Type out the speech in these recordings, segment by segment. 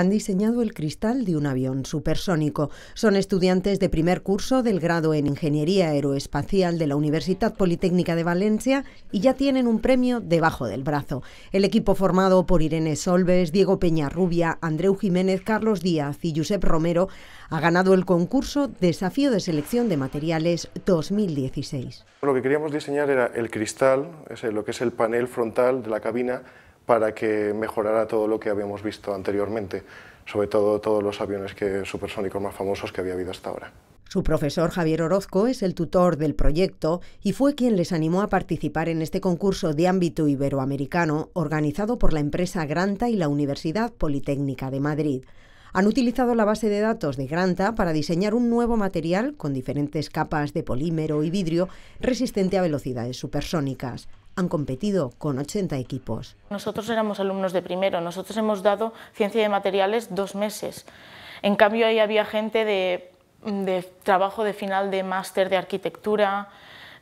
han diseñado el cristal de un avión supersónico. Son estudiantes de primer curso del grado en Ingeniería Aeroespacial de la Universidad Politécnica de Valencia y ya tienen un premio debajo del brazo. El equipo formado por Irene Solves, Diego Peñarrubia, Andreu Jiménez, Carlos Díaz y Josep Romero ha ganado el concurso Desafío de Selección de Materiales 2016. Lo que queríamos diseñar era el cristal, lo que es el panel frontal de la cabina para que mejorara todo lo que habíamos visto anteriormente, sobre todo todos los aviones supersónicos más famosos que había habido hasta ahora. Su profesor Javier Orozco es el tutor del proyecto y fue quien les animó a participar en este concurso de ámbito iberoamericano organizado por la empresa Granta y la Universidad Politécnica de Madrid. Han utilizado la base de datos de Granta para diseñar un nuevo material con diferentes capas de polímero y vidrio resistente a velocidades supersónicas han competido con 80 equipos. Nosotros éramos alumnos de primero, nosotros hemos dado ciencia de materiales dos meses. En cambio, ahí había gente de, de trabajo de final de máster de arquitectura,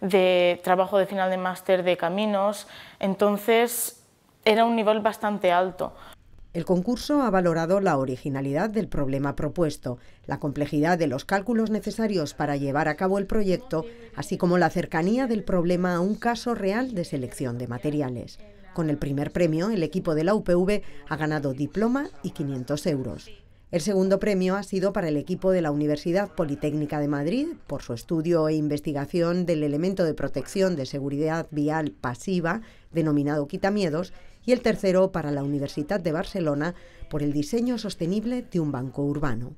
de trabajo de final de máster de caminos, entonces era un nivel bastante alto. El concurso ha valorado la originalidad del problema propuesto, la complejidad de los cálculos necesarios para llevar a cabo el proyecto, así como la cercanía del problema a un caso real de selección de materiales. Con el primer premio, el equipo de la UPV ha ganado diploma y 500 euros. El segundo premio ha sido para el equipo de la Universidad Politécnica de Madrid por su estudio e investigación del elemento de protección de seguridad vial pasiva, denominado quitamiedos, y el tercero para la Universidad de Barcelona por el diseño sostenible de un banco urbano.